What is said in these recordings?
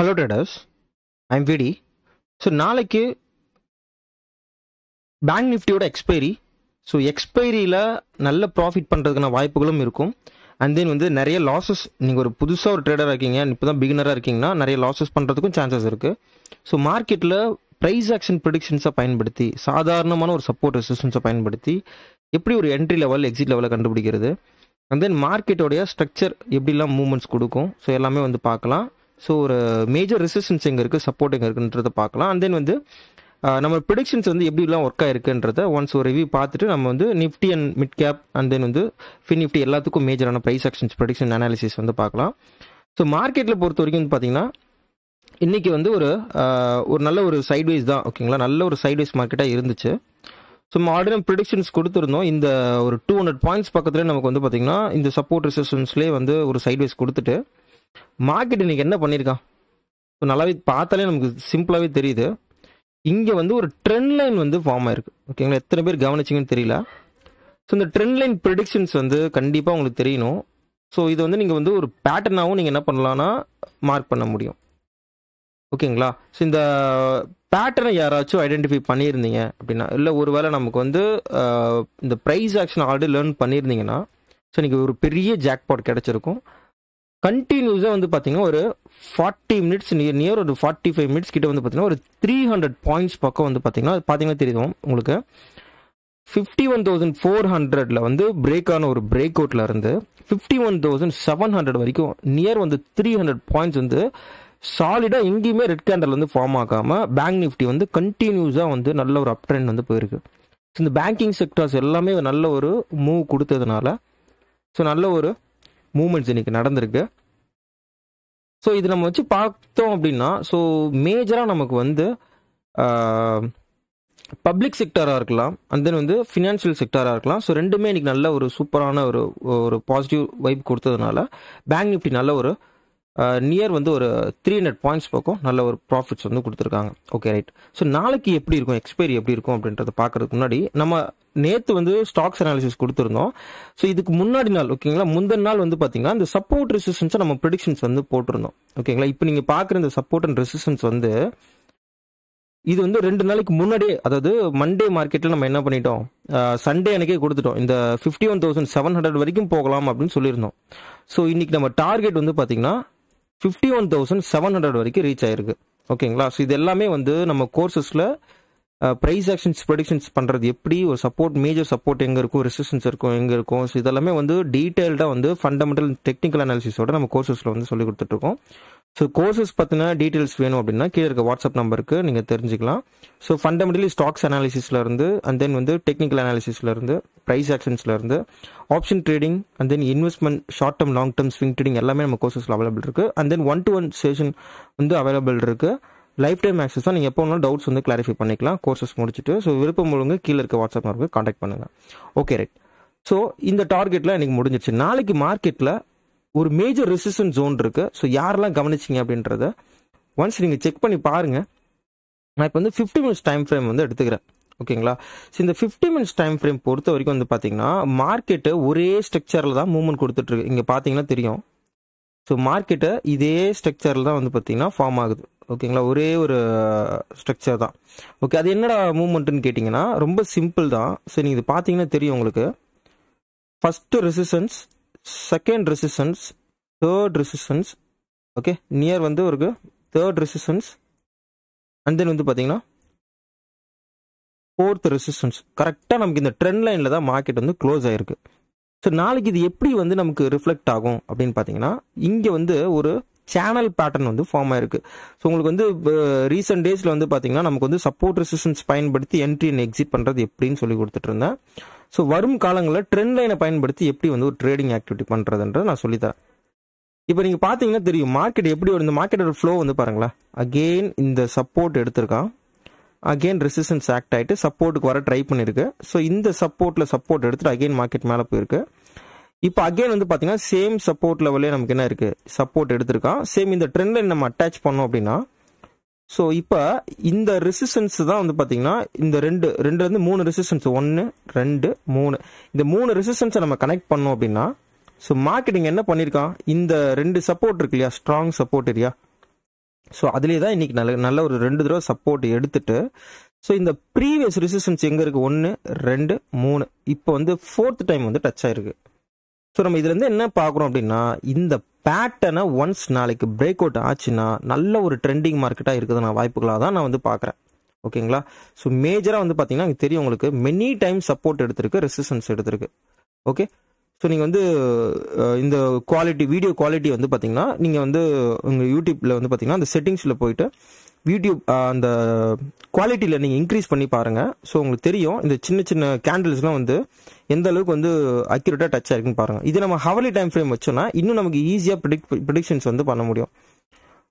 hello traders I'm விடி so நாளைக்கு bank நிஃப்டியோட எக்ஸ்பைரி ஸோ எக்ஸ்பைரியில் நல்ல ப்ராஃபிட் பண்ணுறதுக்கான வாய்ப்புகளும் இருக்கும் அண்ட் தென் வந்து நிறைய லாஸஸ் நீங்கள் ஒரு புதுசாக ஒரு ட்ரேடராக இருக்கீங்க இப்போ தான் பிகினராக இருக்கீங்கன்னா நிறைய லாஸஸ் பண்ணுறதுக்கும் சான்சஸ் இருக்குது ஸோ மார்க்கெட்டில் ப்ரைஸ் ஆக்ஷன் ப்ரிடிக்ஷன்ஸை பயன்படுத்தி சாதாரணமான ஒரு சப்போர்ட் ரெசிஸ்டன்ஸை பயன்படுத்தி எப்படி ஒரு என்ட்ரி லெவல் எக்ஸிட் லெவலில் கண்டுபிடிக்கிறது அண்ட் தென் மார்க்கெட்டோடைய ஸ்ட்ரக்சர் எப்படிலாம் மூவ்மெண்ட்ஸ் கொடுக்கும் ஸோ எல்லாமே வந்து பார்க்கலாம் ஸோ ஒரு மேஜர் ரெசிஸ்டன்ஸ் எங்கே இருக்குது சப்போர்ட் எங்கே இருக்குன்றத பார்க்கலாம் அண்ட் தென் வந்து நம்ம ப்ரிடிக்ஷன்ஸ் வந்து எப்படிலாம் ஒர்க் ஆயிருக்குன்றத ஒன்ஸ் ஒரு ரிவ்யூ பார்த்துட்டு நம்ம வந்து Nifty and mid cap and then வந்து ஃபின் நிஃப்டி எல்லாத்துக்கும் மேஜரான ப்ரைஸ் ஆக்ஷன்ஸ் ப்ரொடிக்ஷன் அனாலிசிஸ் வந்து பார்க்கலாம் ஸோ மார்க்கெட்டில் பொறுத்த வரைக்கும் வந்து பார்த்தீங்கன்னா இன்றைக்கி வந்து ஒரு ஒரு நல்ல ஒரு சைட்வைஸ் தான் ஓகேங்களா நல்ல ஒரு சைட்வைஸ் மார்க்கெட்டாக இருந்துச்சு ஸோ நம்ம ஆல்ரெடி ப்ரிடிக்ஷன்ஸ் கொடுத்துருந்தோம் இந்த ஒரு டூ ஹண்ட்ரட் பாயிண்ட்ஸ் பக்கத்துலேயே நமக்கு வந்து பார்த்திங்கன்னா இந்த சப்போர்ட் ரிசர்ஷன்ஸ்லேயே வந்து ஒரு சைட்வைஸ் கொடுத்துட்டு மார்க்கெட் இன்றைக்கி என்ன பண்ணியிருக்கான் இப்போ நல்லாவே பார்த்தாலே நமக்கு சிம்பிளாகவே தெரியுது இங்கே வந்து ஒரு ட்ரெண்ட் லைன் வந்து ஃபார்ம் ஆயிருக்கு ஓகேங்களா எத்தனை பேர் கவனிச்சிங்கன்னு தெரியல ஸோ இந்த ட்ரெண்ட் லைன் ப்ரிடிக்ஷன்ஸ் வந்து கண்டிப்பாக உங்களுக்கு தெரியணும் ஸோ இது வந்து நீங்கள் வந்து ஒரு பேட்டர்னாகவும் நீங்கள் என்ன பண்ணலான்னா மார்க் பண்ண முடியும் ஓகேங்களா ஸோ இந்த பேட்டர்னை யாராச்சும் ஐடென்டிஃபை பண்ணியிருந்தீங்க அப்படின்னா இல்லை ஒரு வேளை நமக்கு வந்து இந்த ப்ரைஸ் ஆக்ஷன் ஆல்ரெடி லேர்ன் பண்ணியிருந்தீங்கன்னா ஸோ நீங்கள் ஒரு பெரிய ஜாக்பாட் கிடச்சிருக்கும் கண்டினியூஸாக வந்து பார்த்தீங்கன்னா ஒரு ஃபார்ட்டி மினிட்ஸ் நியர் நியர் ஒரு ஃபார்ட்டி ஃபைவ் மினிட்ஸ் கிட்ட வந்து பார்த்தீங்கன்னா ஒரு த்ரீ ஹண்ட்ரட் பாயிண்ட்ஸ் பக்கம் வந்து பார்த்தீங்கன்னா பார்த்தீங்கன்னா தெரியும் உங்களுக்கு ஃபிஃப்டி ஒன் தௌசண்ட் ஃபோர் ஹண்ட்ரடில் வந்து பிரேக் ஒரு பிரேக் அவுட்டில் இருந்து fifty one thousand seven hundred வரைக்கும் நியர் வந்து த்ரீ ஹண்ட்ரட் பாயிண்ட்ஸ் வந்து சாலிடாக எங்கேயுமே ரெட் கேண்டல் வந்து ஃபார்ம் ஆகாமல் பேங்க் நிஃப்டி வந்து கண்டினியூஸாக வந்து நல்ல ஒரு அப் ட்ரெண்ட் வந்து போயிருக்கு ஸோ இந்த பேங்கிங் செக்டர்ஸ் எல்லாமே நல்ல ஒரு மூவ் கொடுத்ததுனால ஸோ நல்ல ஒரு மூமெண்ட்ஸ் இன்னைக்கு நடந்திருக்கு ஸோ இது நம்ம வச்சு பார்த்தோம் அப்படின்னா ஸோ மேஜராக நமக்கு வந்து பப்ளிக் செக்டராக இருக்கலாம் அண்ட் தென் வந்து ஃபினான்ஷியல் செக்டராக இருக்கலாம் ஸோ ரெண்டுமே இன்றைக்கி நல்ல ஒரு சூப்பரான ஒரு ஒரு பாசிட்டிவ் வைப் கொடுத்ததுனால பேங்க் நிஃப்டி நல்ல ஒரு நியர் வந்து ஒரு த்ரீ ஹண்ட்ரட் பாயிண்ட்ஸ் பக்கம் நல்ல ஒரு ப்ராஃபிட்ஸ் வந்து கொடுத்துருக்காங்க ஓகே ரைட் ஸோ நாளைக்கு எப்படி இருக்கும் எக்ஸ்பைரி எப்படி இருக்கும் அப்படின்றத பார்க்கறதுக்கு முன்னாடி நம்ம நேற்று வந்து ஸ்டாக்ஸ் அனாலிசிஸ் கொடுத்துருந்தோம் ஸோ இதுக்கு முன்னாடி நாள் ஓகேங்களா முந்தின நாள் வந்து பார்த்தீங்கன்னா இந்த சப்போர்ட் ரெசிஸ்டன்ஸை நம்ம ப்ரெடிக்ஷன்ஸ் வந்து போட்டிருந்தோம் ஓகேங்களா இப்போ நீங்கள் பார்க்குற இந்த சப்போர்ட் அண்ட் ரெசிஸ்டன்ஸ் வந்து இது வந்து ரெண்டு நாளைக்கு முன்னாடியே அதாவது மண்டே மார்க்கெட்டில் நம்ம என்ன பண்ணிட்டோம் சண்டே அன்னைக்கே கொடுத்துட்டோம் இந்த fifty one thousand seven hundred வரைக்கும் போகலாம் அப்படின்னு சொல்லியிருந்தோம் ஸோ இன்னைக்கு நம்ம டார்கெட் வந்து பார்த்தீங்கன்னா fifty one thousand seven hundred வரைக்கும் ரீச் ஆயிருக்கு ஓகேங்களா ஸோ இது எல்லாமே வந்து நம்ம கோர்சஸில் ப்ரைஸ் ஆக்ஷன்ஸ் ப்ரொடிக்ஷன்ஸ் பண்ணுறது எப்படி ஒரு சப்போர்ட் மேஜர் சப்போர்ட் எங்கே இருக்கும் ரெசிஸ்டன்ஸ் இருக்கும் எங்கே இருக்கும் ஸோ இதெல்லாமே வந்து டீட்டெயில்டாக வந்து ஃபண்டமெண்டல் டெக்னிக்கல் அனாலிசிஸோட நம்ம கோர்சஸில் வந்து சொல்லி கொடுத்துட்ருக்கோம் ஸோ கோர்சஸ் பற்றின டீட்டெயில்ஸ் வேணும் அப்படின்னா கீழே இருக்க வாட்ஸ்அப் நம்பருக்கு நீங்கள் தெரிஞ்சுக்கலாம் ஸோ ஃபண்டமெண்டலி ஸ்டாக்ஸ் அனாலிசிஸ்லேருந்து அண்ட் தென் வந்து டெக்னிக்கல் அனாலிசிஸ்லேருந்து ப்ரைஸ் ஆக்ஷன்ஸ்லேருந்து option trading and then investment short term long term swing trading எல்லாமே நம்ம கோர்சஸில் அவைலபிள் இருக்குது and then one to one session வந்து அவைலபிள் இருக்குது லைஃப் டைம் ஆக்சஸ் தான் நீங்கள் எப்போ வேணாலும் டவுட்ஸ் வந்து கிளாரிஃபை பண்ணிக்கலாம் கோர்சஸ் முடிச்சுட்டு ஸோ விருப்பம் முழுங்க கீழே இருக்க வாட்ஸ்அப் நம்பருக்கு காண்டாக்ட் பண்ணுங்கள் ஓகே ரைட் ஸோ இந்த டார்கெட்டில் எனக்கு முடிஞ்சிச்சு நாளைக்கு மார்க்கெட்டில் ஒரு மேஜர் ரெசிஸ்டன்ஸ் ஜோன் இருக்குது ஸோ யாரெல்லாம் கவனிச்சிங்க அப்படின்றத ஒன்ஸ் நீங்கள் செக் பண்ணி பாருங்கள் நான் இப்போ வந்து ஃபிஃப்டி மினிட்ஸ் டைம் ஃப்ரேம் வந்து எடுத்துக்கிறேன் ஓகேங்களா ஸோ இந்த ஃபிஃப்டி மினிட்ஸ் டைம் ஃப்ரேம் பொறுத்த வரைக்கும் வந்து பார்த்தீங்கன்னா மார்க்கெட்டு ஒரே ஸ்ட்ரக்சரில் தான் மூவ்மெண்ட் கொடுத்துட்ருக்கு இங்கே பார்த்தீங்கன்னா தெரியும் ஸோ மார்க்கெட்டு இதே ஸ்ட்ரக்சரில் தான் வந்து பார்த்தீங்கன்னா ஃபார்ம் ஆகுது ஓகேங்களா ஒரே ஒரு ஸ்ட்ரக்சர் தான் ஓகே அது என்னடா மூவ்மெண்ட்டுன்னு கேட்டிங்கன்னா ரொம்ப சிம்பிள் தான் ஸோ நீங்கள் இது பார்த்தீங்கன்னா தெரியும் உங்களுக்கு first resistance second resistance third resistance okay near வந்து ஒரு தேர்ட் ரெசிஸ்டன்ஸ் அண்ட் தென் வந்து பார்த்தீங்கன்னா ஃபோர்த் ரெசிஸ்டன்ஸ் கரெக்டாக நமக்கு இந்த ட்ரெண்ட் லைனில் தான் மார்க்கெட் வந்து க்ளோஸ் ஆகிருக்கு ஸோ நாளைக்கு இது எப்படி வந்து நமக்கு ரிஃப்ளெக்ட் ஆகும் அப்படின்னு பார்த்தீங்கன்னா இங்கே வந்து ஒரு சேனல் பேட்டர்ன் வந்து ஃபார்ம் ஆயிருக்கு ஸோ உங்களுக்கு வந்து ரீசெண்ட் டேஸில் வந்து பார்த்தீங்கன்னா நமக்கு வந்து சப்போர்ட் ரெசிஸ்டன்ஸ் பயன்படுத்தி என்ட்ரி அண்ட் எக்ஸிட் பண்ணுறது எப்படின்னு சொல்லி கொடுத்துட்டு இருந்தேன் ஸோ வரும் காலங்களில் ட்ரெண்ட் லைனை பயன்படுத்தி எப்படி வந்து ஒரு ட்ரேடிங் ஆக்டிவிட்டி பண்ணுறதுன்றது நான் சொல்லித்தரேன் இப்போ நீங்கள் பார்த்தீங்கன்னா தெரியும் மார்க்கெட் எப்படி வந்து மார்க்கெட்டோட ஃப்ளோ வந்து பாருங்களா அகெயின் இந்த சப்போர்ட் எடுத்திருக்கான் அகெயின் ரெசிஸ்டன்ஸ் ஆக்ட் ஆகிட்டு சப்போர்ட்டுக்கு வர ட்ரை பண்ணியிருக்கு ஸோ இந்த சப்போர்ட்டில் சப்போர்ட் எடுத்துகிட்டு அகெயின் மார்க்கெட் மேலே போயிருக்கு இப்போ அகெயின் வந்து பார்த்தீங்கன்னா சேம் சப்போர்ட் லெவலே நமக்கு என்ன இருக்குது சப்போர்ட் எடுத்திருக்கான் சேம் இந்த ட்ரெண்ட் நம்ம அட்டாச் பண்ணோம் அப்படின்னா ஸோ இப்போ இந்த ரெசிஸ்டன்ஸ் தான் வந்து பார்த்தீங்கன்னா இந்த ரெண்டு ரெண்டுலேருந்து மூணு ரெசிஸ்டன்ஸ் ஒன்று ரெண்டு மூணு இந்த மூணு ரெசிஸ்டன்ஸை நம்ம கனெக்ட் பண்ணோம் அப்படின்னா ஸோ மார்க்கெட்டிங் என்ன பண்ணியிருக்கான் இந்த ரெண்டு சப்போர்ட் இருக்கு இல்லையா ஸ்ட்ராங் சப்போர்ட் இல்லையா ஸோ அதுலேயே தான் இன்றைக்கி நல்ல நல்ல ஒரு ரெண்டு தடவை சப்போர்ட் எடுத்துட்டு ஸோ இந்த ப்ரீவியஸ் ரெசிஸ்டன்ஸ் எங்கே இருக்குது ஒன்று ரெண்டு மூணு இப்போ வந்து ஃபோர்த் டைம் வந்து டச் ஆயிருக்கு ஸோ நம்ம இதுலேருந்து என்ன பார்க்குறோம் அப்படின்னா இந்த பேட்டனை ஒன்ஸ் நாளைக்கு பிரேக் அவுட் ஆச்சுன்னா நல்ல ஒரு ட்ரெண்டிங் மார்க்கெட்டாக நான் வாய்ப்புகளாக தான் நான் வந்து பார்க்குறேன் ஓகேங்களா ஸோ மேஜராக வந்து பார்த்தீங்கன்னா தெரியும் உங்களுக்கு மெனி டைம் சப்போர்ட் எடுத்திருக்கு ரெசிஸ்டன்ஸ் எடுத்திருக்கு ஓகே ஸோ நீங்கள் வந்து இந்த குவாலிட்டி வீடியோ குவாலிட்டி வந்து பார்த்தீங்கன்னா நீங்கள் வந்து உங்கள் யூடியூப்பில் வந்து பார்த்தீங்கன்னா அந்த செட்டிங்ஸில் போயிட்டு வீடியோ அந்த குவாலிட்டியில் நீங்கள் இன்க்ரீஸ் பண்ணி பாருங்கள் ஸோ உங்களுக்கு தெரியும் இந்த சின்ன சின்ன கேண்டில்ஸ்லாம் வந்து எந்த அளவுக்கு வந்து அக்யூரேட்டாக டச் ஆயிருக்குன்னு பாருங்கள் இது நம்ம ஹவலி டைம் ஃப்ரேம் வச்சோன்னா இன்னும் நமக்கு ஈஸியாக ப்ரிடிக் ப்ரிடிக்ஷன்ஸ் வந்து பண்ண முடியும்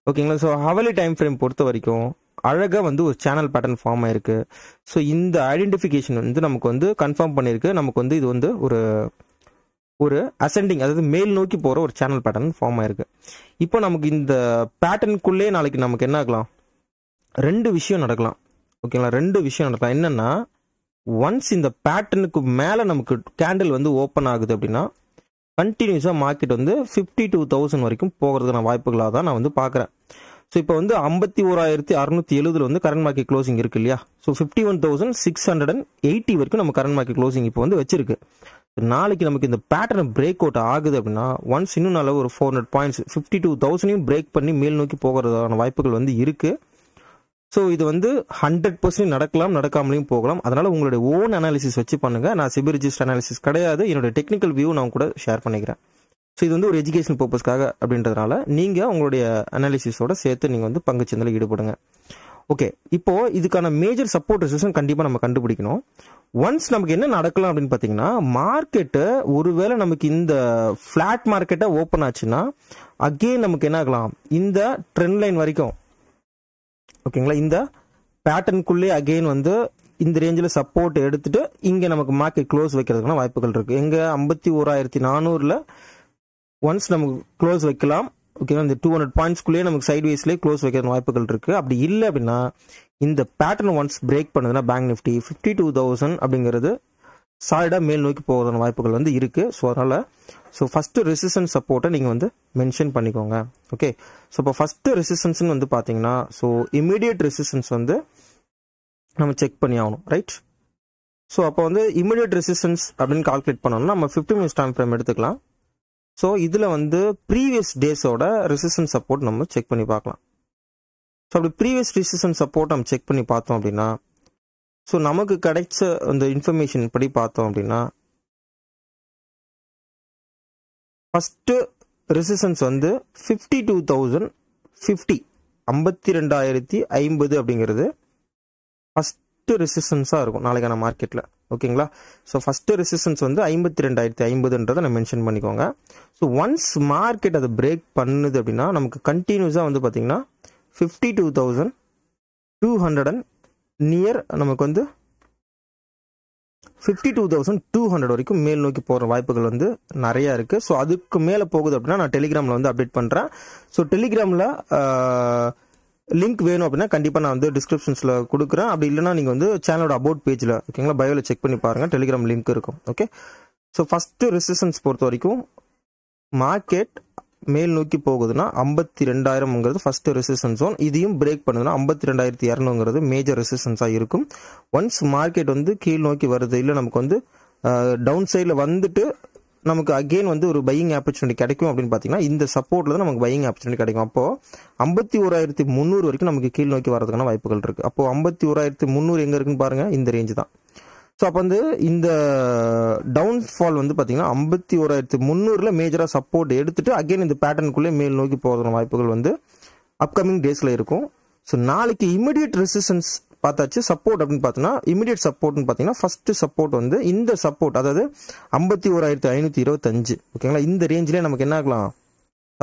ஓகேங்களா ஸோ ஹவலி டைம் ஃப்ரேம் பொறுத்த வரைக்கும் அழகாக வந்து ஒரு சேனல் பேட்டர்ன் ஃபார்ம் ஆயிருக்கு ஸோ இந்த ஐடென்டிஃபிகேஷன் வந்து நமக்கு வந்து கன்ஃபார்ம் பண்ணியிருக்கு நமக்கு வந்து இது வந்து ஒரு ஒரு அசெண்டிங் அதாவது மேல் நோக்கி போகிற ஒரு சேனல் பேட்டர்ன் ஃபார்ம் ஆயிருக்கு இப்போ நமக்கு இந்த பேட்டர்னுக்குள்ளே நாளைக்கு நமக்கு என்ன ஆகலாம் ரெண்டு விஷயம் நடக்கலாம் ஓகேங்களா ரெண்டு விஷயம் நடக்கலாம் என்னென்னா ஒன்ஸ் இந்த பேட்டர்னுக்கு மேலே நமக்கு கேண்டில் வந்து ஓப்பன் ஆகுது அப்படின்னா கண்டினியூஸாக மார்க்கெட் வந்து ஃபிஃப்டி டூ தௌசண்ட் வரைக்கும் போகிறதுக்கான வாய்ப்புகளாக தான் நான் வந்து பார்க்குறேன் ஸோ இப்போ வந்து ஐம்பத்தி ஓராயிரத்தி அறுநூற்றி எழுபதில் வந்து கரண்ட் மார்க்கெட் க்ளோசிங் இருக்கு இல்லையா so fifty one thousand six hundred and eighty வரைக்கும் நம்ம கரண்ட் மார்க்கெட் க்ளோசிங் இப்போ வந்து வச்சிருக்கு நாளைக்கு நமக்கு இந்த பேட்டர்ன் பிரேக் அவுட் ஆகுது அப்படின்னா ஒன்ஸ் இன்னும் நல்ல ஒரு four hundred points fifty two தௌசண்டையும் பிரேக் பண்ணி மேல் நோக்கி போகிறதான வாய்ப்புகள் வந்து இருக்குது ஸோ இது வந்து ஹண்ட்ரட் பர்சன்ட் நடக்கலாம் நடக்காமலையும் போகலாம் அதனால் உங்களுடைய ஓன் அனாலிசிஸ் வச்சு பண்ணுங்கள் நான் சிபிரிஜிஸ்ட் அனாலிசிஸ் கிடையாது என்னோட டெக்னிக்கல் வியூ நான் கூட ஷேர் பண்ணிக்கிறேன் ஸோ இது வந்து ஒரு எஜுகேஷன் பர்பஸ்க்காக அப்படின்றதுனால நீங்கள் உங்களுடைய அனாலிசிஸோட சேர்த்து நீங்கள் வந்து பங்கு சந்தையில் ஈடுபடுங்க ஓகே இப்போது இதுக்கான மேஜர் சப்போர்ட் ரெசிஷன் கண்டிப்பாக நம்ம கண்டுபிடிக்கணும் ஒன்ஸ் நமக்கு என்ன நடக்கலாம் அப்படின்னு பார்த்தீங்கன்னா மார்க்கெட்டு ஒருவேளை நமக்கு இந்த ஃப்ளாட் மார்க்கெட்டை ஓப்பன் ஆச்சுன்னா அகெயின் நமக்கு என்ன ஆகலாம் இந்த ட்ரெண்ட் லைன் வரைக்கும் ஓகேங்களா இந்த பேட்டர்னுக்குள்ளே அகெயின் வந்து இந்த ரேஞ்சில் சப்போர்ட் எடுத்துட்டு இங்கே நமக்கு மார்க்கெட் க்ளோஸ் வைக்கிறதுக்கான வாய்ப்புகள் இருக்குது எங்கே ஐம்பத்தி ஓராயிரத்தி நானூறில் ஒன்ஸ் நமக்கு க்ளோஸ் வைக்கலாம் ஓகேங்களா இந்த டூ ஹண்ட்ரட் பாயிண்ட்ஸ்குள்ளேயே நமக்கு சைட் வைஸ்லேயே க்ளோஸ் வைக்கிற வாய்ப்புகள் இருக்குது அப்படி இல்லை அப்படின்னா இந்த பேட்டர்ன் ஒன்ஸ் பிரேக் பண்ணுதுன்னா bank Nifty fifty two thousand அப்படிங்கிறது சாலிடாக மேல் நோக்கி போகிறதான வாய்ப்புகள் வந்து இருக்குது ஸோ அதனால் ஸோ ஃபஸ்ட்டு ரெசிஸ்டன்ஸ் சப்போர்ட்டை நீங்கள் வந்து மென்ஷன் பண்ணிக்கோங்க ஓகே ஸோ இப்போ ஃபஸ்ட்டு ரெசிஸ்டன்ஸ்னு வந்து பார்த்தீங்கன்னா ஸோ இமீடியட் ரெசிஸ்டன்ஸ் வந்து நம்ம செக் பண்ணி ஆகணும் ரைட் ஸோ அப்போ வந்து இமீடியட் ரெசிஸ்டன்ஸ் அப்படின்னு கால்குலேட் பண்ணோம்னா நம்ம ஃபிஃப்டி மினிட்ஸ் டைம் ஃப்ரேம் எடுத்துக்கலாம் ஸோ இதில் வந்து ப்ரீவியஸ் டேஸோட ரெசிஸ்டன்ஸ் சப்போர்ட் நம்ம செக் பண்ணி பார்க்கலாம் ஸோ அப்படி ப்ரீவியஸ் ரெசிஸ்டன்ஸ் சப்போர்ட் நம்ம செக் பண்ணி பார்த்தோம் அப்படின்னா ஸோ நமக்கு கிடைச்ச அந்த இன்ஃபர்மேஷன் படி பார்த்தோம் அப்படின்னா ஃபஸ்ட்டு ரெசிஸ்டன்ஸ் வந்து ஃபிஃப்டி டூ தௌசண்ட் ஃபிஃப்டி ஐம்பத்தி ரெண்டாயிரத்தி ஐம்பது அப்படிங்கிறது ஃபஸ்ட்டு ரெசிஸ்டன்ஸாக இருக்கும் நாளைக்கான மார்க்கெட்டில் ஓகேங்களா ஸோ ஃபஸ்ட்டு ரெசிஸ்டன்ஸ் வந்து ஐம்பத்தி ரெண்டாயிரத்தி ஐம்பதுன்றதை நான் மென்ஷன் பண்ணிக்கோங்க ஸோ ஒன்ஸ் மார்க்கெட் அதை பிரேக் பண்ணுது அப்படின்னா நமக்கு கண்டினியூஸாக வந்து பார்த்திங்கன்னா fifty two thousand two hundred and near நமக்கு வந்து fifty two thousand two hundred வரைக்கும் மேல் நோக்கி போகிற வாய்ப்புகள் வந்து நிறையா இருக்குது ஸோ அதுக்கு மேலே போகுது அப்படின்னா நான் டெலிகிராமில் வந்து அப்டேட் பண்ணுறேன் ஸோ டெலிகிராமில் லிங்க் வேணும் அப்படின்னா கண்டிப்பாக நான் வந்து டிஸ்கிரிப்ஷன்ஸில் கொடுக்குறேன் அப்படி இல்லைனா நீங்கள் வந்து சேனலோட அபவுட் பேஜில் ஓகேங்களா பயோவில் செக் பண்ணி பாருங்கள் டெலிகிராம் லிங்க் இருக்கும் ஓகே ஸோ ஃபஸ்ட்டு ரெசிஸ்டன்ஸ் பொறுத்த வரைக்கும் மார்க்கெட் மேல் நோக்கி போகுதுன்னா ஐம்பத்தி ரெண்டாயிரம்ங்கிறது ஃபர்ஸ்ட் ரெசிஸ்டன்ஸ் ஜோன் இதையும் பிரேக் பண்ணுதுன்னா ஐம்பத்தி ரெண்டாயிரத்தி இரநூங்கிறது மேஜர் ரெசிஸ்டன்ஸாக இருக்கும் ஒன்ஸ் மார்க்கெட் வந்து கீழ் நோக்கி வருது இல்லை நமக்கு வந்து டவுன் சைடில் வந்துட்டு நமக்கு அகெயின் வந்து ஒரு பையிங் ஆப்பர்ச்சுனிட்டி கிடைக்கும் அப்படின்னு பார்த்தீங்கன்னா இந்த சப்போர்ட்டில் தான் நமக்கு பையிங் ஆப்பர்ச்சுனிட்டி கிடைக்கும் அப்போ ஐம்பத்தி ஓராயிரத்தி முந்நூறு வரைக்கும் நமக்கு கீழ் நோக்கி வரதுக்கான வாய்ப்புகள் இருக்கு அப்போ ஐம்பத்தி ஓராயிரத்தி முந்நூறு எங்க இருக்குன்னு பாருங்க இந்த ரேஞ்சு தான் ஸோ அப்போ வந்து இந்த டவுன்ஃபால் வந்து பார்த்தீங்கன்னா ஐம்பத்தி ஓராயிரத்தி முந்நூறில் மேஜராக சப்போர்ட் எடுத்துட்டு அகைன் இந்த பேட்டர்னுக்குள்ளே மேல் நோக்கி போகிற வாய்ப்புகள் வந்து அப்கமிங் டேஸில் இருக்கும் ஸோ நாளைக்கு இமிடியட் ரெசிஸ்டன்ஸ் பார்த்தாச்சு சப்போர்ட் அப்படின்னு பார்த்தோன்னா இமிடியட் சப்போர்ட்னு பார்த்தீங்கன்னா ஃபஸ்ட்டு சப்போர்ட் வந்து இந்த சப்போர்ட் அதாவது ஐம்பத்தி ஓராயிரத்தி ஐநூற்றி இருபத்தஞ்சு ஓகேங்களா இந்த ரேஞ்சிலே நமக்கு என்ன ஆகலாம்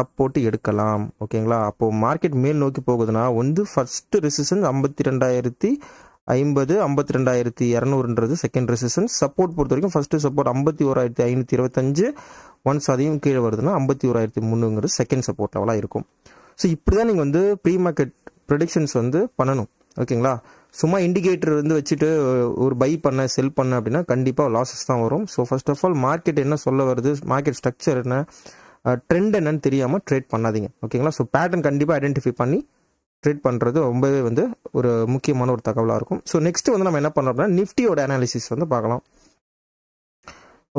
சப்போர்ட் எடுக்கலாம் ஓகேங்களா அப்போது மார்க்கெட் மேல் நோக்கி போகுதுன்னா வந்து ஃபஸ்ட்டு ரெசிஸ்டன்ஸ் ஐம்பத்தி ரெண்டாயிரத்தி ஐம்பது ஐம்பத்தி ரெண்டாயிரத்தி இரநூறுன்றது செகண்ட் ரெசிஸ்டன்ஸ் சப்போர்ட் பொறுத்த வரைக்கும் ஃபஸ்ட்டு சப்போர்ட் ஐம்பத்தி ஓராயிரத்தி ஐநூற்றி இருபத்தஞ்சு ஒன்ஸ் அதையும் கீழே வருதுன்னா ஐம்பத்தி ஓராயிரத்தி முந்நூறுங்கிறது செகண்ட் சப்போர்ட் லெவலாக இருக்கும் ஸோ இப்படி தான் நீங்கள் வந்து ப்ரீ மார்க்கெட் ப்ரொடிக்ஷன்ஸ் வந்து பண்ணணும் ஓகேங்களா சும்மா இண்டிகேட்டர் வந்து வச்சுட்டு ஒரு பை பண்ண செல் பண்ண அப்படின்னா கண்டிப்பாக லாஸஸ் தான் வரும் so first of all market என்ன சொல்ல வருது மார்க்கெட் ஸ்ட்ரக்சர் என்ன ட்ரெண்ட் என்னன்னு தெரியாமல் ட்ரேட் பண்ணாதீங்க ஓகேங்களா ஸோ பேட்டர்ன் கண்டிப்பாக ஐடென்டிஃபை பண்ணி ட்ரீட் பண்ணுறது ரொம்பவே வந்து ஒரு முக்கியமான ஒரு தகவலாக இருக்கும் ஸோ நெக்ஸ்ட்டு வந்து நம்ம என்ன பண்ணுறோம்னா அப்படின்னா நிஃப்டியோட அனாலிசிஸ் வந்து பார்க்கலாம்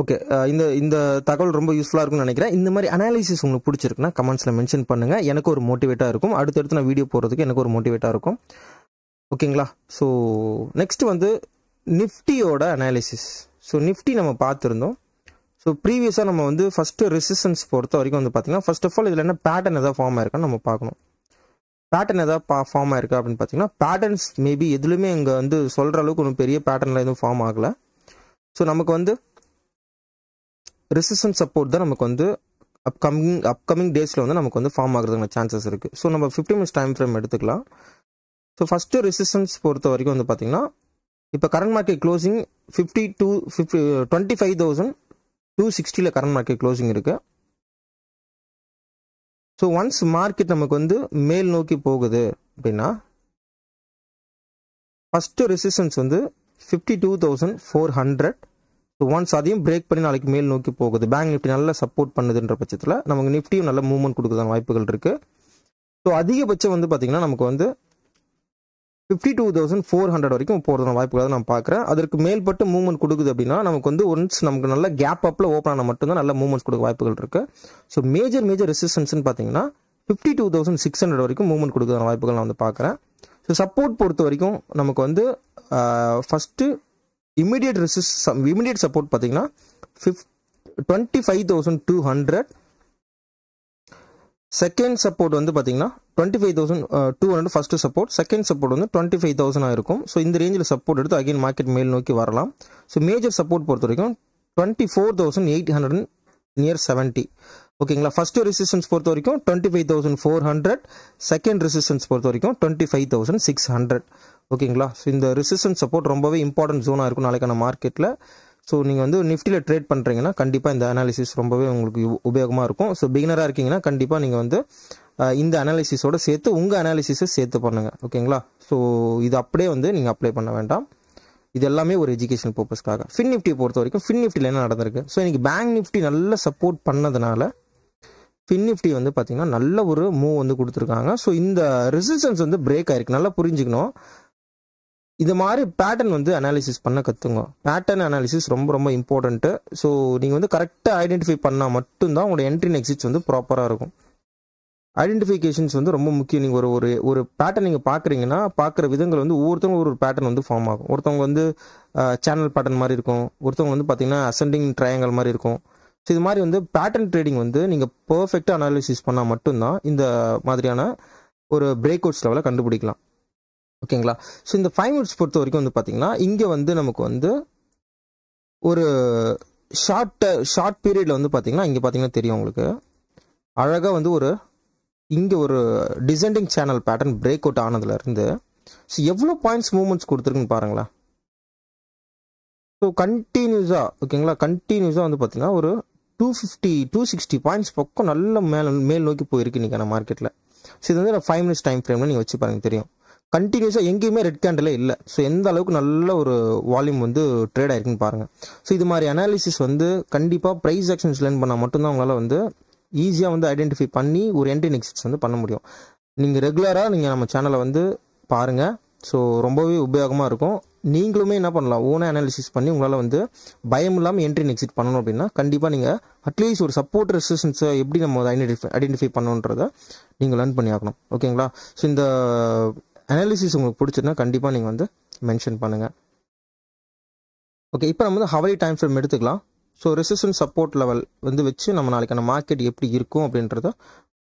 ஓகே இந்த இந்த தகவல் ரொம்ப யூஸ்ஃபுல்லாக இருக்கும்னு நினைக்கிறேன் இந்த மாதிரி அனாலிசிஸ் உங்களுக்கு பிடிச்சிருக்குன்னா கமெண்ட்ஸில் மென்ஷன் பண்ணுங்கள் எனக்கு ஒரு மோட்டிவேட்டாக இருக்கும் அடுத்தடுத்து நான் வீடியோ போடுறதுக்கு எனக்கு ஒரு மோட்டிவேட்டாக இருக்கும் ஓகேங்களா ஸோ நெக்ஸ்ட் வந்து நிஃப்டியோட அனாலிசிஸ் ஸோ நிஃப்டி நம்ம பார்த்துருந்தோம் ஸோ ப்ரீவியஸாக நம்ம வந்து ஃபஸ்ட்டு ரெசிஸ்டன்ஸ் பொறுத்த வரைக்கும் வந்து பார்த்திங்கன்னா ஃபஸ்ட் ஆஃப் ஆல் இதில் என்ன பேட்டர்ன் எதாவது ஃபார்ம் ஆயிருக்கான்னு நம்ம பார்க்கணும் பேட்டர்ன் ஏதாவது ஃபார்ம் ஆயிருக்கு அப்படின்னு பார்த்தீங்கன்னா பேட்டர்ன்ஸ் மேபி எதுலையுமே இங்கே வந்து சொல்கிற அளவுக்கு ஒன்றும் பெரிய பேட்டர்னில் எதுவும் ஃபார்ம் ஆகலை ஸோ நமக்கு வந்து ரெசிஸ்டன்ஸ் சப்போர்ட் தான் நமக்கு வந்து அப்கமிங் அப்கமிங் டேஸில் வந்து நமக்கு வந்து ஃபார்ம் ஆகிறதுக்கான சான்சஸ் இருக்குது ஸோ நம்ம ஃபிஃப்டி மினிட்ஸ் டைம் ஃப்ரேம் எடுத்துக்கலாம் ஸோ ஃபஸ்ட்டு ரெசிஸ்டன்ஸ் பொறுத்த வரைக்கும் வந்து பார்த்தீங்கன்னா இப்போ current market closing fifty two fifty twenty five thousand two சிக்ஸ்டியில் கரண்ட் மார்க்கெட் க்ளோசிங் இருக்குது ஸோ ஒன்ஸ் மார்க்கெட் நமக்கு வந்து மேல் நோக்கி போகுது அப்படின்னா ஃபஸ்ட்டு ரெசிஸ்டன்ஸ் வந்து fifty two thousand four hundred so once அதையும் பிரேக் பண்ணி நாளைக்கு மேல் நோக்கி போகுது பேங்க் நிஃப்டி நல்லா சப்போர்ட் பண்ணுதுன்ற பட்சத்தில் நமக்கு நிஃப்டியும் நல்ல மூவ்மெண்ட் கொடுக்குறதான வாய்ப்புகள் இருக்குது ஸோ அதிகபட்சம் வந்து பார்த்திங்கன்னா நமக்கு வந்து fifty two thousand four hundred வரைக்கும் போகிறதுன வாய்ப்புகளை நான் பார்க்குறேன் அதற்கு மேல்பட்டு மூவ்மெண்ட் கொடுக்குது அப்படின்னா நமக்கு வந்து ஒன்ஸ் நமக்கு நல்ல கேப் அப்பில் ஓப்பன் ஆனால் மட்டும்தான் நல்ல மூவ்மெண்ட்ஸ் கொடுக்க வாய்ப்புகள் இருக்குது ஸோ மேஜர் மேஜர் ரெசிஸ்டன்ஸ்னு பார்த்தீங்கன்னா fifty two thousand six hundred வரைக்கும் மூவ்மெண்ட் கொடுக்குற வாய்ப்புகள் நான் வந்து பார்க்குறேன் ஸோ சப்போர்ட் பொறுத்த வரைக்கும் நமக்கு வந்து ஃபஸ்ட்டு இமீடியட் ரெசிஸ் இமீடியட் சப்போர்ட் பார்த்தீங்கன்னா ஃபிஃப் twenty five thousand two hundred second support வந்து பார்த்தீங்கன்னா twenty five thousand two hundred first support second support வந்து டுவெண்ட்டி ஃபைவ் தௌசண்டாக இருக்கும் ஸோ இந்த ரேஞ்சில் சப்போர்ட் எடுத்து அகைன் மார்க்கெட் மேல் நோக்கி வரலாம் ஸோ மேஜர் சப்போர்ட் பொறுத்த வரைக்கும் twenty four thousand eight hundred near seventy ஓகேங்களா ஃபஸ்ட்டு ரெசிஸ்டன்ஸ் பொறுத்த வரைக்கும் twenty five thousand four hundred second resistance பொறுத்த வரைக்கும் twenty five thousand six hundred ஓகேங்களா ஸோ இந்த ரெசிஸ்டன்ஸ் சப்போர்ட் ரொம்பவே இம்பார்ட்டன்ட் ஜோனாக இருக்கும் நாளைக்கான மார்க்கெட்டில் ஸோ நீங்கள் வந்து நிஃப்டியில் ட்ரேட் பண்ணுறீங்கன்னா கண்டிப்பாக இந்த அனாலிசிஸ் ரொம்பவே உங்களுக்கு உபயோகமாக இருக்கும் ஸோ பிகினராக இருக்கீங்கன்னா கண்டிப்பாக நீங்கள் வந்து இந்த அனாலிசிஸோடு சேர்த்து உங்கள் அனாலிசிஸை சேர்த்து பண்ணுங்கள் ஓகேங்களா ஸோ இது அப்படியே வந்து நீங்கள் அப்ளை பண்ண வேண்டாம் இது எல்லாமே ஒரு எஜுகேஷன் பர்பஸ்க்காக ஃபின் நிஃப்டியை பொறுத்த வரைக்கும் ஃபின் நிஃப்டியில் என்ன நடந்திருக்கு ஸோ எனக்கு பேங்க் நிஃப்டி நல்லா சப்போர்ட் பண்ணதுனால ஃபின் நிஃப்டி வந்து பார்த்தீங்கன்னா நல்ல ஒரு மூவ் வந்து கொடுத்துருக்காங்க ஸோ இந்த ரெசிஸ்டன்ஸ் வந்து பிரேக் ஆயிருக்கு நல்லா புரிஞ்சுக்கணும் இது மாதிரி பேட்டர்ன் வந்து அனாலிசிஸ் பண்ண கற்றுங்க பேட்டர்ன் அனாலிசிஸ் ரொம்ப ரொம்ப இம்பார்ட்டன்ட்டு ஸோ நீங்கள் வந்து கரெக்டாக ஐடென்டிஃபை பண்ணால் மட்டும்தான் உங்களோட என்ட்ரின் எக்ஸிட்ஸ் வந்து ப்ராப்பராக இருக்கும் ஐடென்டிஃபிகேஷன்ஸ் வந்து ரொம்ப முக்கியம் நீங்கள் ஒரு ஒரு ஒரு பேட்டர்ன் நீங்கள் பார்க்குறீங்கன்னா பார்க்குற விதங்கள் வந்து ஒவ்வொருத்தவங்க ஒரு பேட்டர்ன் வந்து ஃபார்ம் ஆகும் ஒருத்தவங்க வந்து சேனல் பேட்டர்ன் மாதிரி இருக்கும் ஒருத்தவங்க வந்து பார்த்தீங்கன்னா அசண்டிங் ட்ரையாங்கல் மாதிரி இருக்கும் ஸோ இது மாதிரி வந்து பேட்டர்ன் ட்ரேடிங் வந்து நீங்கள் பர்ஃபெக்டாக அனாலிசிஸ் பண்ணால் மட்டும்தான் இந்த மாதிரியான ஒரு பிரேக் அவுட்ஸ் லெவலை கண்டுபிடிக்கலாம் ஓகேங்களா ஸோ இந்த ஃபைவ் மினிட்ஸ் பொறுத்த வரைக்கும் வந்து பார்த்தீங்கன்னா இங்கே வந்து நமக்கு வந்து ஒரு ஷார்ட் ஷார்ட் பீரியடில் வந்து பார்த்தீங்கன்னா இங்கே பார்த்தீங்கன்னா தெரியும் உங்களுக்கு அழகாக வந்து ஒரு இங்கே ஒரு descending channel pattern break out ஆனதுலேருந்து ஸோ எவ்வளோ பாயிண்ட்ஸ் மூமெண்ட்ஸ் கொடுத்துருக்குன்னு பாருங்களேன் ஸோ கண்டினியூஸாக ஓகேங்களா கண்டினியூஸாக வந்து பார்த்தீங்கன்னா ஒரு two fifty two sixty points பக்கம் நல்ல மேல் மேல் நோக்கி போயிருக்கு இன்றைக்கான மார்க்கெட்டில் ஸோ இது வந்து ஃபைவ் மினிட்ஸ் டைம் ஃப்ரேம்னு நீங்கள் வச்சு பாருங்க தெரியும் கண்டினியூஸாக எங்கேயுமே ரெட் கேண்டிலே இல்லை ஸோ எந்த அளவுக்கு நல்ல ஒரு வால்யூம் வந்து ட்ரேட் ஆயிருக்குன்னு பாருங்கள் ஸோ இது மாதிரி அனாலிசிஸ் வந்து கண்டிப்பாக ப்ரைஸ் ஆக்ஷன்ஸ் லேர்ன் பண்ணால் மட்டும்தான் உங்களால் வந்து ஈஸியாக வந்து ஐடென்டிஃபை பண்ணி ஒரு என்ட்ரி எக்ஸிட்ஸ் வந்து பண்ண முடியும் நீங்கள் ரெகுலராக நீங்கள் நம்ம சேனலை வந்து பாருங்கள் ஸோ ரொம்பவே உபயோகமாக இருக்கும் நீங்களுமே என்ன பண்ணலாம் ஓனாக அனாலிசிஸ் பண்ணி உங்களால் வந்து பயம் இல்லாமல் என்ட்ரி எக்ஸிட் பண்ணணும் அப்படின்னா கண்டிப்பாக நீங்கள் அட்லீஸ்ட் ஒரு சப்போர்ட் ரெசிஸ்டன்ஸை எப்படி நம்ம ஐடென்டிஃபை ஐடென்டிஃபை பண்ணணுன்றதை நீங்கள் லேர்ன் பண்ணி ஆகணும் ஓகேங்களா ஸோ இந்த அனாலிசிஸ் உங்களுக்கு பிடிச்சிருந்தா கண்டிப்பாக நீங்கள் வந்து மென்ஷன் பண்ணுங்கள் ஓகே இப்போ நம்ம வந்து ஹவலி டைம் ஃப்ரேம் எடுத்துக்கலாம் ஸோ ரெசிஸ்டன்ஸ் சப்போர்ட் லெவல் வந்து வச்சு நம்ம நாளைக்கான மார்க்கெட் எப்படி இருக்கும் அப்படின்றத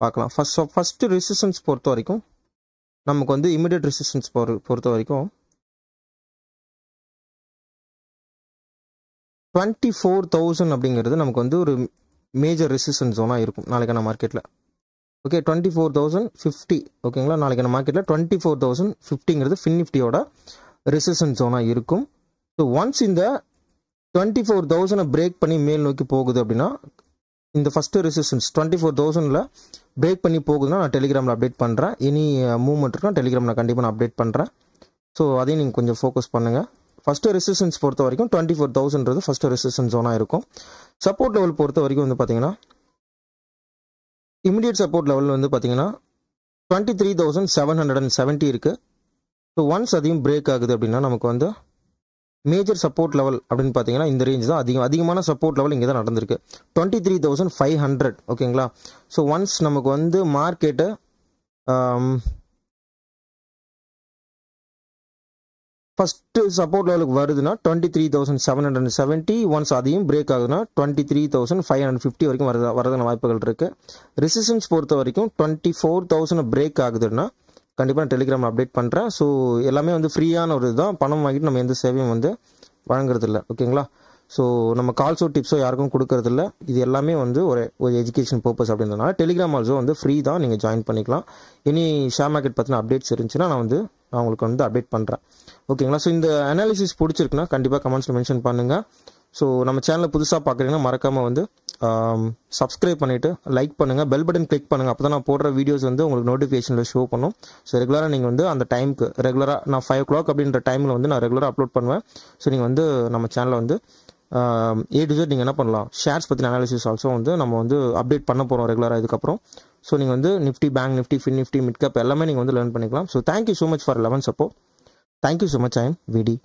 பார்க்கலாம் ஃபஸ்ட் ஃபஸ்ட்டு ரெசிஸ்டன்ஸ் பொறுத்த வரைக்கும் நமக்கு வந்து இமிடியட் ரெசிஸ்டன்ஸ் பொறு பொறுத்த வரைக்கும் டுவெண்ட்டி ஃபோர் தௌசண்ட் அப்படிங்கிறது நமக்கு வந்து ஒரு மேஜர் ரெசிஸ்டன்ஸ் ஒன்றா இருக்கும் நாளைக்கான மார்க்கெட்டில் okay twenty four thousand fifty ஓகேங்களா நாளைக்கு நம்ம மார்க்கெட்டில் டுவெண்ட்டி ஃபோர் தௌசண்ட் ஃபிஃப்டிங்கிறது ஃபின் நிஃப்டியோட ரிசெஷன் ஜோனாக இருக்கும் ஸோ ஒன்ஸ் இந்த டுவெண்ட்டி ஃபோர் தௌசண்டை பிரேக் பண்ணி மேல் நோக்கி போகுது அப்படின்னா இந்த ஃபஸ்ட்டு ரெசிஸ்டன்ஸ் டுவெண்ட்டி ஃபோர் தௌசண்டில் பிரேக் பண்ணி போகுதுன்னா நான் டெலிகிராமில் அப்டேட் பண்ணுறேன் இனி மூவ்மெண்ட் இருக்குன்னா டெலிகிராமில் கண்டிப்பாக நான் அப்டேட் பண்ணுறேன் ஸோ அதையும் நீங்கள் கொஞ்சம் ஃபோக்கஸ் பண்ணுங்கள் ஃபஸ்ட்டு ரெசிஸ்டன்ஸ் பொறுத்த வரைக்கும் டுவெண்ட்டி ஃபோர் தௌசண்ட்றது ஃபஸ்ட்டு ரெசிஸ்டன்ஸ் ஜோனாக இருக்கும் சப்போர்ட் லெவல் பொறுத்த வரைக்கும் வந்து பார்த்தீங்கன்னா இமிடியட் சப்போர்ட் லெவல் வந்து பார்த்தீங்கன்னா twenty three thousand seven hundred and seventy இருக்குது ஸோ ஒன்ஸ் அதையும் பிரேக் ஆகுது அப்படின்னா நமக்கு வந்து மேஜர் சப்போர்ட் லெவல் அப்படின்னு பார்த்தீங்கன்னா இந்த ரேஞ்ச் தான் அதிகம் அதிகமான சப்போர்ட் லெவல் இங்கே தான் நடந்திருக்கு twenty three thousand five hundred ஓகேங்களா ஸோ ஒன்ஸ் நமக்கு வந்து மார்க்கெட்டு ஃபஸ்ட்டு சப்போர்ட் லெவலுக்கு வருதுன்னா twenty three thousand seven hundred seventy once அதையும் பிரேக் ஆகுதுன்னா twenty three thousand five hundred fifty வரைக்கும் வரது வரதான வாய்ப்புகள் இருக்குது ரிசிஸ்டன்ஸ் பொறுத்த வரைக்கும் டுவெண்ட்டி ஃபோர் தௌசண்ட் பிரேக் ஆகுதுன்னா கண்டிப்பாக நான் டெலிகிராம் அப்டேட் பண்ணுறேன் ஸோ எல்லாமே வந்து ஃப்ரீயான ஒரு இதுதான் பணம் வாங்கிட்டு நம்ம எந்த சேவையும் வந்து வழங்குறதில்ல ஓகேங்களா ஸோ நம்ம கால்ஸோ டிப்ஸோ யாருக்கும் கொடுக்கறதில்ல இது எல்லாமே வந்து ஒரு ஒரு எஜுகேஷன் பர்பஸ் அப்படின்றதுனால டெலிகிராம் ஆல்சோ வந்து ஃப்ரீ தான் நீங்கள் ஜாயின் பண்ணிக்கலாம் இனி ஷேர் மார்க்கெட் பற்றின அப்டேட்ஸ் இருந்துச்சுன்னா நான் வந்து நான் உங்களுக்கு வந்து அப்டேட் பண்ணுறேன் ஓகேங்களா ஸோ இந்த அனாலிசிஸ் பிடிச்சிருக்குன்னா கண்டிப்பாக கமெண்ட்ஸில் மென்ஷன் பண்ணுங்கள் ஸோ நம்ம சேனலில் புதுசாக பார்க்குறீங்கன்னா மறக்காமல் வந்து சப்ஸ்கிரைப் பண்ணிவிட்டு லைக் பண்ணுங்கள் பெல் பட்டன் கிளிக் பண்ணுங்கள் அப்போ தான் நான் போடுற வீடியோஸ் வந்து உங்களுக்கு நோட்டிஃபிகேஷனில் ஷோ பண்ணும் ஸோ ரெகுலராக நீங்கள் வந்து அந்த டைமுக்கு ரெகுலராக நான் ஃபைவ் ஓ கிளாக் அப்படின்ற டைமில் வந்து நான் ரெகுலராக அப்லோட் பண்ணுவேன் ஸோ நீங்கள் வந்து நம்ம சேனலை வந்து ஏ டு நீங்கள் என்ன பண்ணலாம் ஷேர்ஸ் பற்றின அனாலிசிஸ் ஆல்சோ வந்து நம்ம வந்து அப்டேட் பண்ண போகிறோம் ரெகுலராக இதுக்கப்புறம் ஸோ நீங்கள் வந்து Nifty bank Nifty fin Nifty midcap எல்லாமே நீங்கள் வந்து லேர்ன் பண்ணிக்கலாம் so thank you so much for eleven சப்போ thank you so much I'm M விடி